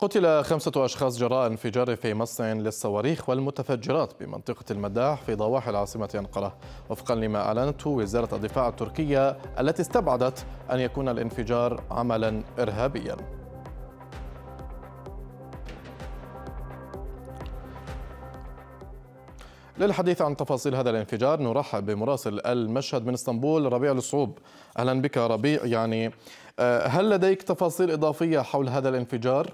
قتل خمسة أشخاص جراء انفجار في مصنع للصواريخ والمتفجرات بمنطقة المداح في ضواحي العاصمة أنقرة وفقا لما أعلنته وزارة الدفاع التركية التي استبعدت أن يكون الانفجار عملا إرهابيا للحديث عن تفاصيل هذا الانفجار نرحب بمراسل المشهد من اسطنبول ربيع الصعوب أهلا بك ربيع يعني آه، هل لديك تفاصيل إضافية حول هذا الانفجار؟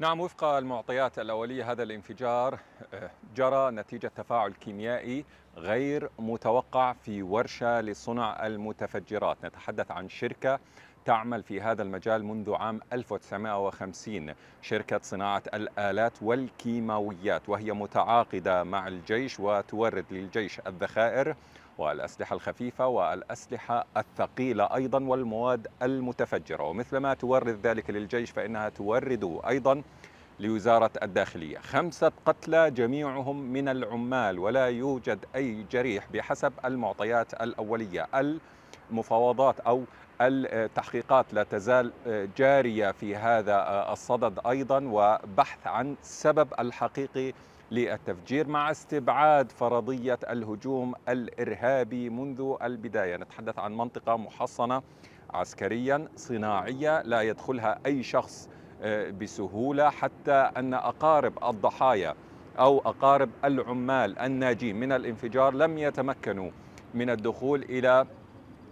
نعم وفق المعطيات الأولية هذا الانفجار آه، جرى نتيجة تفاعل كيميائي غير متوقع في ورشة لصنع المتفجرات نتحدث عن شركة تعمل في هذا المجال منذ عام 1950 شركة صناعة الآلات والكيماويات وهي متعاقدة مع الجيش وتورد للجيش الذخائر والأسلحة الخفيفة والأسلحة الثقيلة أيضا والمواد المتفجرة ومثلما تورد ذلك للجيش فإنها تورد أيضا لوزارة الداخلية خمسة قتلى جميعهم من العمال ولا يوجد أي جريح بحسب المعطيات الأولية المفاوضات أو التحقيقات لا تزال جارية في هذا الصدد أيضا وبحث عن سبب الحقيقي للتفجير مع استبعاد فرضية الهجوم الإرهابي منذ البداية نتحدث عن منطقة محصنة عسكريا صناعية لا يدخلها أي شخص آه، بسهولة حتى أن أقارب الضحايا أو أقارب العمال الناجين من الانفجار لم يتمكنوا من الدخول إلى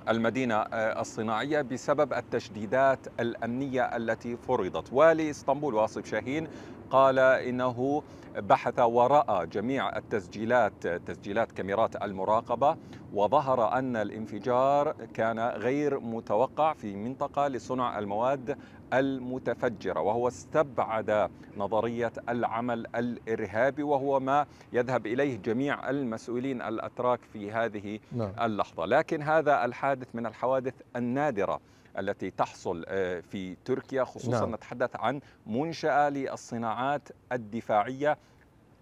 المدينة آه، الصناعية بسبب التشديدات الأمنية التي فرضت والي اسطنبول واصف شاهين قال انه بحث وراء جميع التسجيلات تسجيلات كاميرات المراقبه وظهر ان الانفجار كان غير متوقع في منطقه لصنع المواد المتفجره وهو استبعد نظريه العمل الارهابي وهو ما يذهب اليه جميع المسؤولين الاتراك في هذه نعم. اللحظه لكن هذا الحادث من الحوادث النادره التي تحصل آه، في تركيا خصوصا نعم. نتحدث عن منشأة للصناعات الدفاعية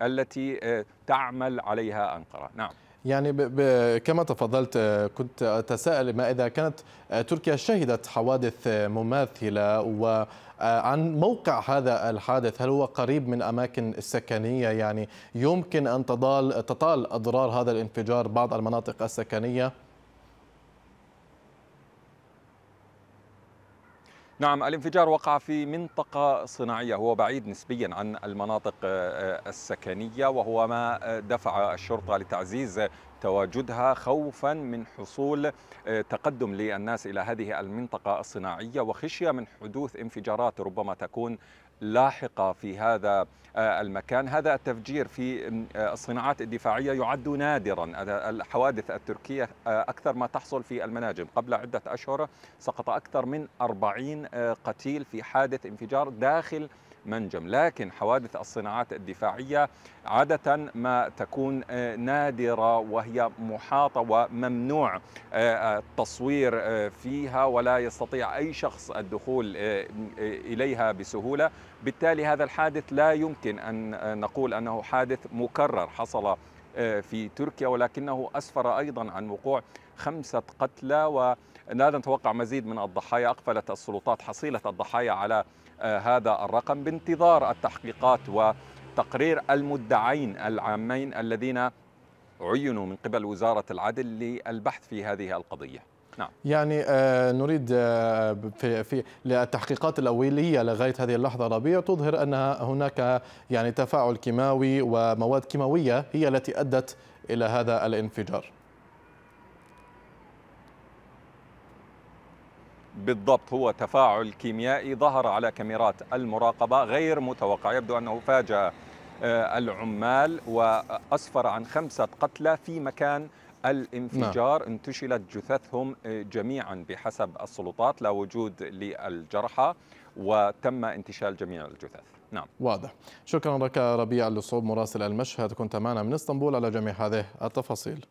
التي آه، تعمل عليها أنقرة نعم يعني ب ب كما تفضلت آه، كنت أتساءل ما إذا كانت تركيا شهدت حوادث مماثلة وعن موقع هذا الحادث هل هو قريب من أماكن السكنية يعني يمكن أن تضال تطال أضرار هذا الانفجار بعض المناطق السكنية نعم الانفجار وقع في منطقة صناعية هو بعيد نسبيا عن المناطق آه، السكنية وهو ما دفع الشرطة لتعزيز تواجدها خوفا من حصول آه، تقدم للناس الى هذه المنطقه الصناعيه وخشيه من حدوث انفجارات ربما تكون لاحقة في هذا آه، المكان هذا التفجير في آه، الصناعات الدفاعية يعد نادرا الحوادث التركية آه، أكثر ما تحصل في المناجم قبل عدة أشهر سقط أكثر من أربعين قتيل في حادث انفجار داخل منجم لكن حوادث الصناعات الدفاعية عادة ما تكون آه، نادرة وهي محاطة وممنوع آه، آه، التصوير فيها ولا يستطيع أي شخص الدخول إليها بسهولة بالتالي هذا الحادث لا يمكن أن نقول أنه حادث مكرر حصل في تركيا ولكنه أسفر أيضا عن وقوع خمسة قتلى ولا نتوقع مزيد من الضحايا أقفلت السلطات حصيلة الضحايا على آه، هذا الرقم بانتظار التحقيقات وتقرير المدعين العامين الذين عينوا من قبل وزارة العدل للبحث في هذه القضية نعم. يعني آه، نريد آه، في في التحقيقات الاوليه لغايه هذه اللحظه ربيع تظهر ان هناك يعني تفاعل كيماوي ومواد كيماويه هي التي ادت الى هذا الانفجار. بالضبط هو تفاعل كيميائي ظهر على كاميرات المراقبة غير متوقع يبدو أنه فاجأ آه، العمال وأسفر عن خمسة قتلى في مكان الانفجار نعم. انتشلت جثثهم آه، جميعا بحسب السلطات لا وجود للجرحى وتم انتشال جميع الجثث نعم واضح شكرا لك ربيع اللصوب مراسل المشهد كنت معنا من اسطنبول على جميع هذه التفاصيل